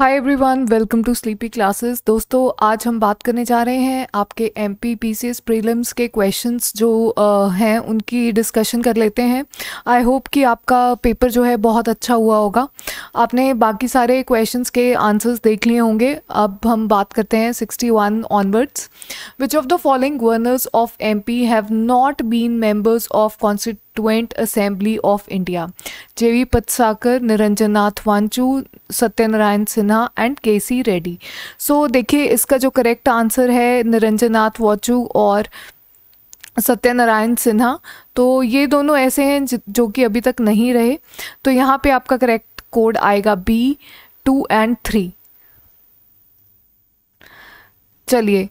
Hi everyone welcome to sleepy classes दोस्तों आज हम बात करने जा रहे हैं आपके M P P C S prelims के क्वेश्चंस जो हैं उनकी डिस्कशन कर लेते हैं आई होप कि आपका पेपर जो है बहुत अच्छा हुआ होगा आपने बाकी सारे क्वेश्चंस के आंसर्स देख लिए होंगे अब हम बात करते हैं 61 onwards which of the following governors of M P have not been members of constituent constituent assembly of india पत्साकर Niranjan Nath Wanchoo Satyanarayan Sinha and K C Reddy सो देखिए इसका जो करेक्ट आंसर है निरंजन नाथ वांचू और सत्यनारायण सिन्हा तो ये दोनों ऐसे हैं जो कि अभी तक नहीं रहे तो यहाँ पे आपका करेक्ट कोड आएगा बी टू एंड थ्री चलिए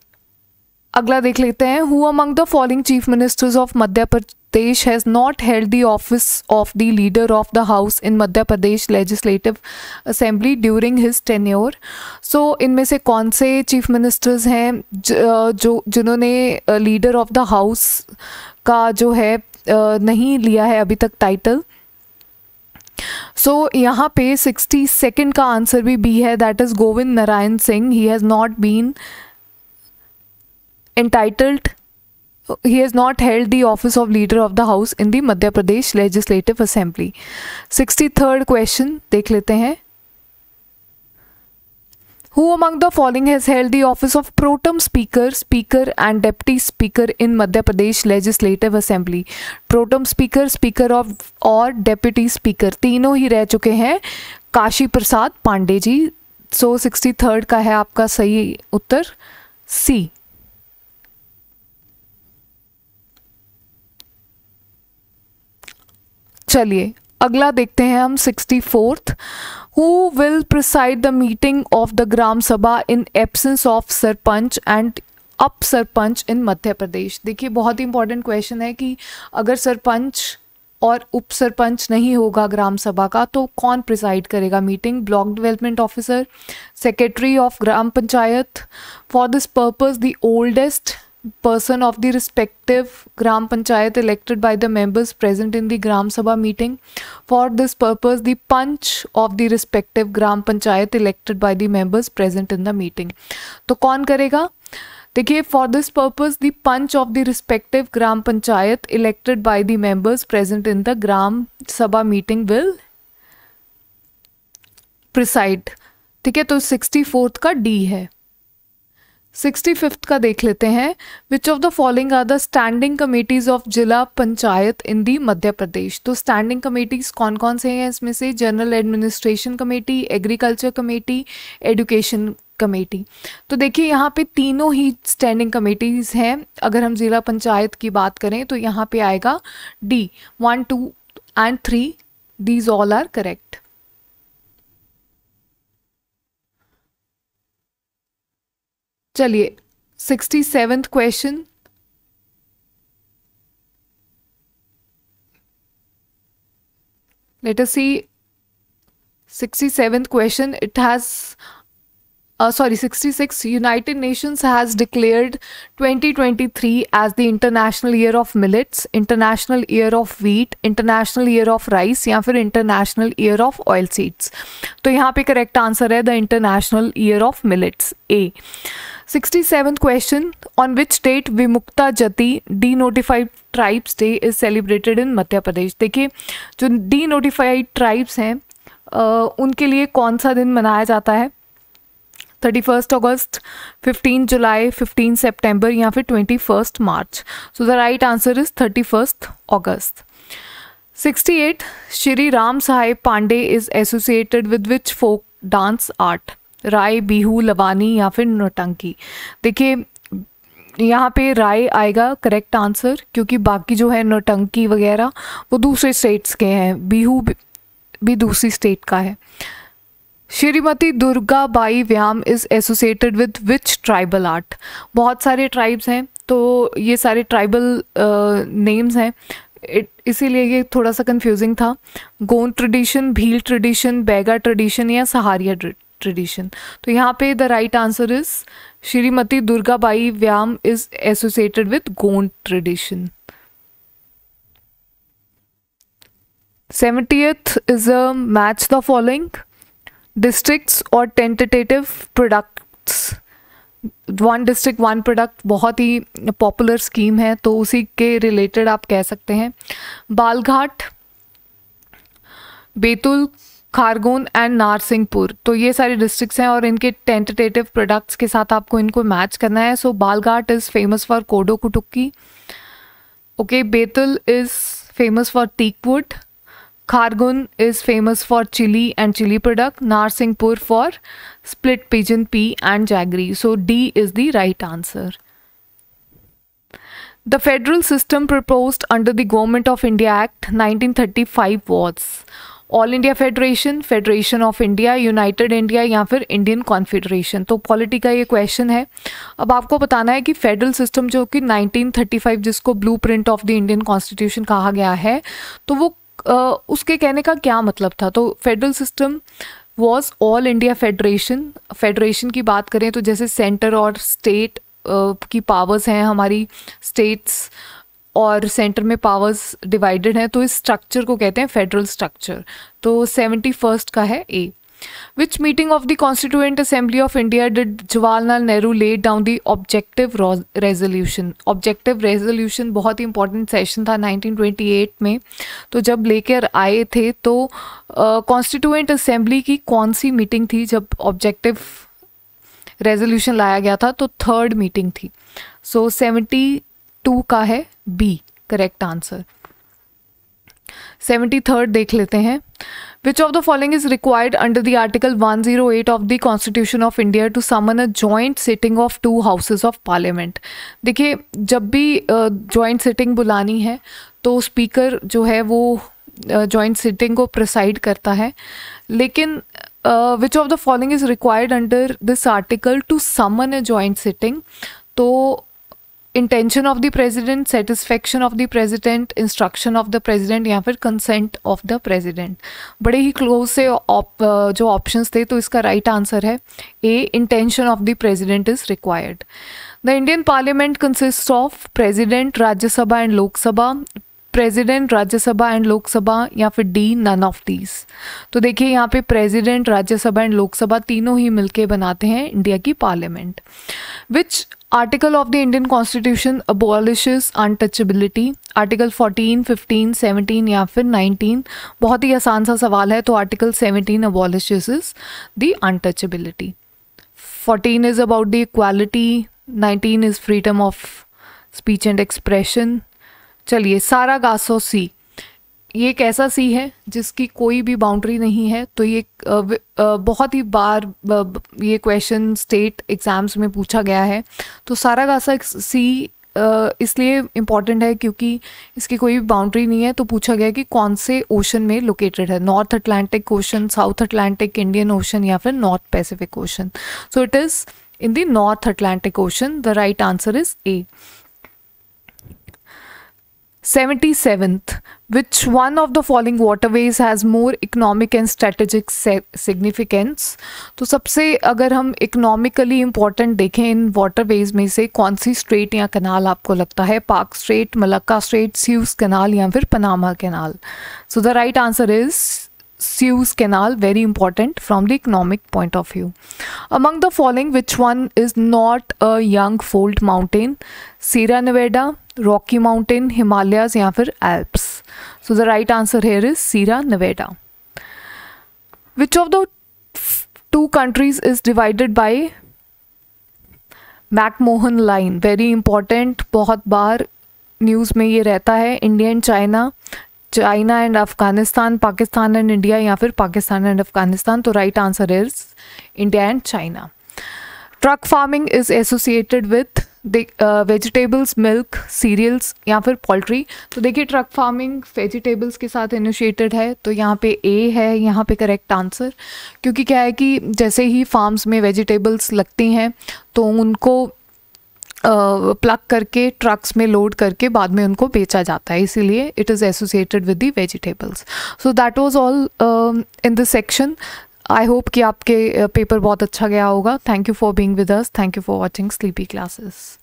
अगला देख लेते हैं who among the following chief ministers of Madhya Pradesh has not held the office of the leader of the house in Madhya Pradesh legislative assembly during his tenure so इनमें से कौन से चीफ मिनिस्टर्स हैं जो जिन्होंने लीडर ऑफ द हाउस का जो है नहीं लिया है अभी तक टाइटल सो so, यहाँ पे सिक्सटी सेकेंड का आंसर भी बी है that is Govind Narayan Singh he has not been entitled he has not held the office of leader of the house in the Madhya Pradesh Legislative Assembly. 63rd question dekh lete hain Who among the following has held the office of pro tem speaker, speaker and deputy speaker in Madhya Pradesh Legislative Assembly? pro tem speaker, speaker of or deputy speaker tino hi reh chuke hain kashi prasad Pandey ji so 63rd ka hai aapka sahi uttar c चलिए अगला देखते हैं हम sixty fourth who will preside the meeting of the gram sabha in absence of sarpanch and up sarpanch in Madhya Pradesh देखिए बहुत ही important question है कि अगर सरपंच और उप सरपंच नहीं होगा ग्राम सभा का तो कौन प्रिसाइड करेगा meeting block development officer secretary of gram panchayat for this purpose the oldest person of the respective Gram Panchayat elected by the members present in the Gram Sabha meeting. For this purpose, the Panch of the respective Gram Panchayat elected by the members present in the meeting. to kon karega देखिए for this purpose the panch of the respective gram panchayat elected by the members present in the gram sabha meeting will preside ठीक है तो sixty fourth का D है sixty fifth का देख लेते हैं which of the following are the standing committees of zila panchayat इन दी मध्य प्रदेश तो स्टैंडिंग कमेटीज कौन कौन से हैं इसमें से general administration committee agriculture committee education committee तो देखिए यहाँ पे तीनों ही स्टैंडिंग कमेटीज हैं अगर हम ज़िला पंचायत की बात करें तो यहाँ पे आएगा D one two and three these all are correct चलिए sixty seventh question let us see sixty seventh question it has sorry sixty six United Nations has declared twenty twenty three as the international year of millets international year of wheat international year of rice या फिर international year of oil seeds तो यहाँ पे correct answer है the international year of millets A sixty seven question on which date Vimukta Jati denotified tribes day is celebrated in Madhya Pradesh देखिए जो D denotified tribes हैं उनके लिए कौन सा दिन मनाया जाता है thirty first August fifteen July fifteen September या फिर twenty first March so the right answer is thirty first August sixty eight Shri Ram Saheb Pandey is associated with which folk dance art Rai Bihu Lavani या फिर नोटंकी देखिए यहाँ पे राय आएगा करेक्ट आंसर क्योंकि बाकी जो है नोटंकी वगैरह वो दूसरे स्टेट्स के हैं बिहू भी दूसरी स्टेट का है Shrimati Durga Bai Vyam is associated with which tribal art बहुत सारे ट्राइब्स हैं तो ये सारे ट्राइबल नेम्स हैं इसीलिए ये थोड़ा सा कंफ्यूजिंग था Gond tradition Bhil tradition Baiga tradition या सहारिया ट्रेडिशन तो यहाँ पे the right answer is Shrimati Durgabai Vyam is associated with Gond tradition seventieth is a match the following districts और tentative products one district one product बहुत ही पॉपुलर स्कीम है तो उसी के रिलेटेड आप कह सकते हैं बालघाट बेतुल खारगोन एंड नारसिंहपुर तो ये सारे डिस्ट्रिक्ट्स हैं और इनके टेंटेटिव प्रोडक्ट्स के साथ आपको इनको मैच करना है so Balaghat is famous for kodo kutki okay Betul is famous for teakwood Khargone is famous for chilli and chilli product Narsinghpur for split pigeon pea and jaggery so D is the right answer the federal system propose under the government of India act nineteen thirty five was all India federation federation of India united India या फिर Indian confederation तो polity का ये question है अब आपको बताना है कि फेडरल सिस्टम जो कि 1935 जिसको blueprint of the Indian constitution कहा गया है तो वो आ, उसके कहने का क्या मतलब था तो federal system was all India federation federation की बात करें तो जैसे सेंटर और स्टेट की पावर्स हैं हमारी स्टेट्स और सेंटर में पावर्स डिवाइडेड हैं तो इस स्ट्रक्चर को कहते हैं फेडरल स्ट्रक्चर तो सेवेंटी फर्स्ट का है A which meeting of the constituent assembly of India did Jawaharlal Nehru lay down the objective resolution objective resolution बहुत ही इंपॉर्टेंट सेशन था 1928 में तो जब लेकर आए थे तो कॉन्स्टिट्यूएंट uh, असेंबली की कौन सी मीटिंग थी जब ऑब्जेक्टिव रेजोल्यूशन लाया गया था तो थर्ड मीटिंग थी सो सेवेंटी टू का है B correct answer seventy third देख लेते हैं which of the following is required under the article eight of the constitution of India to summon a joint sitting of two houses of parliament देखिए जब भी joint uh, sitting बुलानी है तो speaker जो है वो जॉइंट uh, सिटिंग को preside करता है लेकिन which of the following is required under this article to summon a joint sitting तो intention of the president satisfaction of the president instruction of the president या फिर कंसेंट ऑफ द प्रेजिडेंट बड़े ही close से op, जो options थे तो इसका राइट right आंसर है A intention of the president is required the Indian parliament consist of president Rajya Sabha and Lok Sabha president Rajya Sabha and Lok Sabha या फिर डी नन ऑफ दीज तो देखिए यहाँ पे प्रेजिडेंट राज्यसभा एंड लोकसभा तीनों ही मिलके बनाते हैं इंडिया की parliament which article of the Indian constitution abolishes untouchability article 14, 15, 17 या फिर 19 बहुत ही आसान सा सवाल है तो article 17 abolish the untouchability 14 is about the equality 19 is freedom of speech and expression चलिए सारा गासो सी ये एक ऐसा सी है जिसकी कोई भी बाउंड्री नहीं है तो ये बहुत ही बार ये क्वेश्चन स्टेट एग्ज़ाम्स में पूछा गया है तो सारा गासा सी इसलिए इम्पॉर्टेंट है क्योंकि इसकी कोई बाउंड्री नहीं है तो पूछा गया कि कौन से ओशन में लोकेटेड है north Atlantic ocean south Atlantic Indian ocean या फिर north Pacific ocean so it is in the north Atlantic ocean the right answer is A 77th, which one of the following waterways has more economic and strategic significance? So, सबसे अगर हम economically important देखें इन waterways में से कौन सी straight या कनाल आपको लगता है Palk strait Malacca strait Suez canal Suez Canal very important from the economic point of view. Among the following, which one is not a young fold mountain? Sierra Nevada, Rocky mountain Himalayas या फिर Alps so the right answer here is Sierra Nevada which of the two countries is divided by McMahon line very important बहुत बार news में ये रहता है India and China China and Afghanistan Pakistan and India या फिर पाकिस्तान एंड अफगानिस्तान तो right answer is India and China truck farming is associated with vegetables milk cereals या फिर पोल्ट्री तो देखिए ट्रक फार्मिंग वेजिटेबल्स के साथ इनिशिएटेड है तो यहाँ पे ए है यहाँ पे करेक्ट आंसर क्योंकि क्या है कि जैसे ही फार्म्स में वेजिटेबल्स लगती हैं तो उनको प्लग करके ट्रक्स में लोड करके बाद में उनको बेचा जाता है इसीलिए it is associated with the vegetables so that was all in the section I hope कि आपके पेपर बहुत अच्छा गया होगा thank you for being with us thank you for watching Sleepy classes